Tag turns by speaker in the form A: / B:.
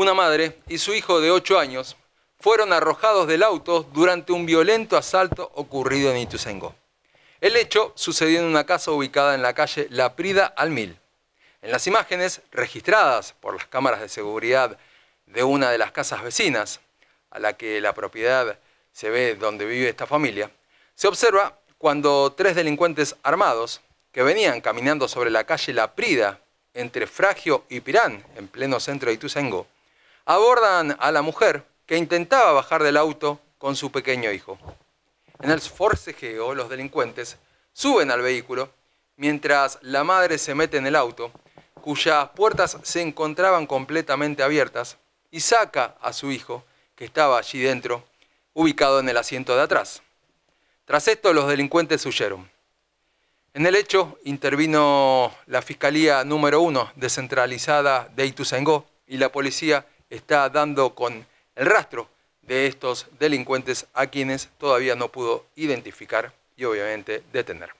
A: Una madre y su hijo de 8 años fueron arrojados del auto durante un violento asalto ocurrido en Ituzaingó. El hecho sucedió en una casa ubicada en la calle La Prida al Mil. En las imágenes registradas por las cámaras de seguridad de una de las casas vecinas, a la que la propiedad se ve donde vive esta familia, se observa cuando tres delincuentes armados que venían caminando sobre la calle La Prida entre Fragio y Pirán, en pleno centro de Ituzaingó, abordan a la mujer que intentaba bajar del auto con su pequeño hijo. En el forcejeo, los delincuentes suben al vehículo mientras la madre se mete en el auto, cuyas puertas se encontraban completamente abiertas, y saca a su hijo, que estaba allí dentro, ubicado en el asiento de atrás. Tras esto, los delincuentes huyeron. En el hecho intervino la Fiscalía número 1, descentralizada de Ituzaingó, y la policía está dando con el rastro de estos delincuentes a quienes todavía no pudo identificar y obviamente detener.